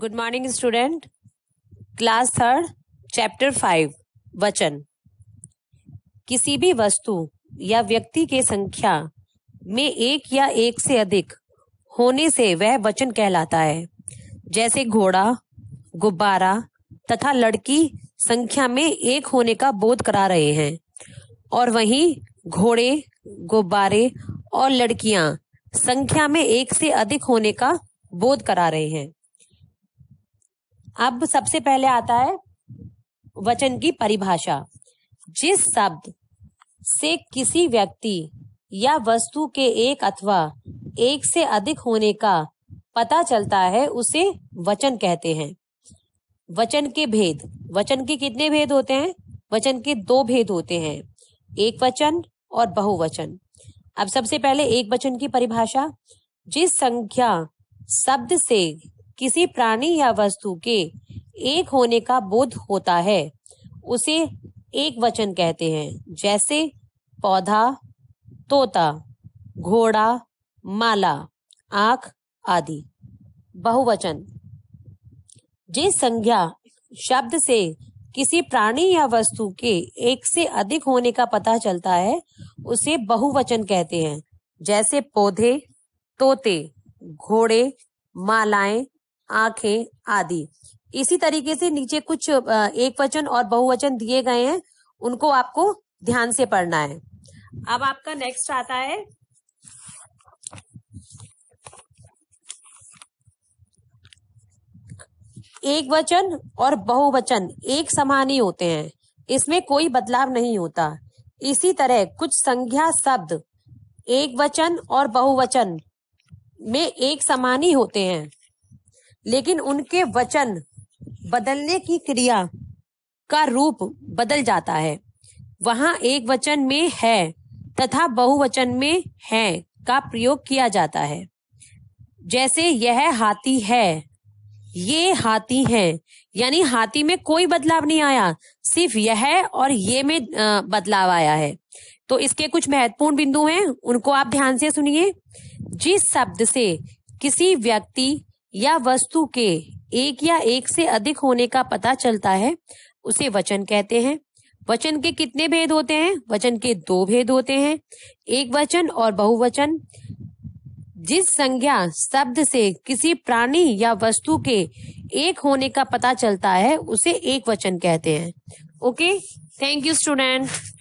good morning student class third chapter five वचन किसी भी वस्तु या व्यक्ति के संख्या में एक या एक से अधिक होने से वह वचन कहलाता है जैसे घोड़ा गुब्बारा तथा लड़की संख्या में एक होने का बोध करा रहे हैं और वहीं घोड़े गुब्बारे और लड़कियां संख्या में एक से अधिक होने का बोध करा रहे हैं अब सबसे पहले आता है वचन की परिभाषा जिस शब्द से किसी व्यक्ति या वस्तु के एक अथवा एक से अधिक होने का पता चलता है उसे वचन कहते हैं वचन के भेद वचन के कितने भेद होते हैं वचन के दो भेद होते हैं एक वचन और बहुवचन अब सबसे पहले एक वचन की परिभाषा जिस संख्या शब्द से किसी प्राणी या वस्तु के एक होने का बोध होता है उसे एक वचन कहते हैं जैसे पौधा तोता घोड़ा माला आंख आदि बहुवचन जिस संज्ञा शब्द से किसी प्राणी या वस्तु के एक से अधिक होने का पता चलता है उसे बहुवचन कहते हैं जैसे पौधे तोते घोड़े मालाएं आंखें आदि इसी तरीके से नीचे कुछ एक वचन और बहुवचन दिए गए हैं उनको आपको ध्यान से पढ़ना है अब आपका नेक्स्ट आता है एक वचन और बहुवचन एक समान ही होते हैं इसमें कोई बदलाव नहीं होता इसी तरह कुछ संज्ञा शब्द एक वचन और बहुवचन में एक समान ही होते हैं लेकिन उनके वचन बदलने की क्रिया का रूप बदल जाता है वहां एक वचन में है तथा बहुवचन में है का प्रयोग किया जाता है जैसे यह हाथी है ये हाथी है यानी हाथी में कोई बदलाव नहीं आया सिर्फ यह और ये में बदलाव आया है तो इसके कुछ महत्वपूर्ण बिंदु हैं उनको आप ध्यान से सुनिए जिस शब्द से किसी व्यक्ति या वस्तु के एक या एक से अधिक होने का पता चलता है उसे वचन कहते हैं वचन के कितने भेद होते हैं वचन के दो भेद होते हैं एक वचन और बहुवचन जिस संज्ञा शब्द से किसी प्राणी या वस्तु के एक होने का पता चलता है उसे एक वचन कहते हैं ओके थैंक यू स्टूडेंट